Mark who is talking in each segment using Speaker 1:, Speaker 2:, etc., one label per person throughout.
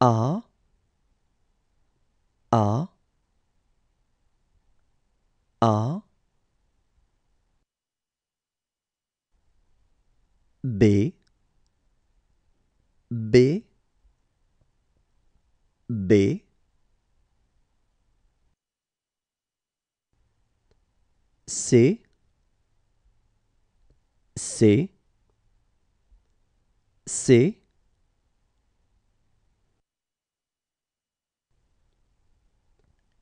Speaker 1: A A A B B B C C C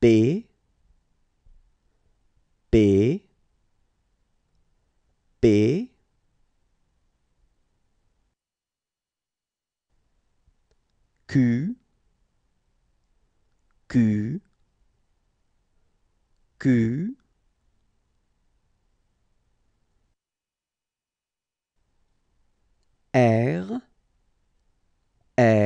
Speaker 1: B P P Q Q Q R R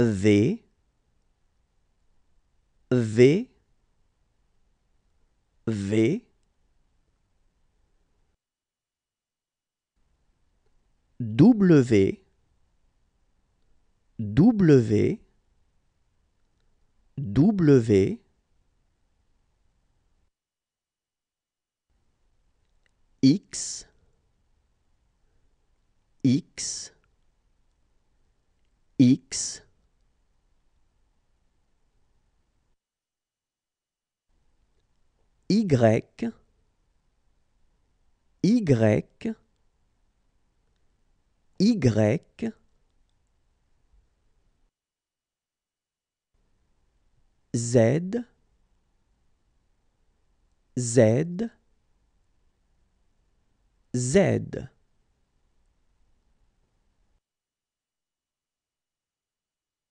Speaker 1: V V V W W W X X X Y, Y, Y, Z, Z, Z.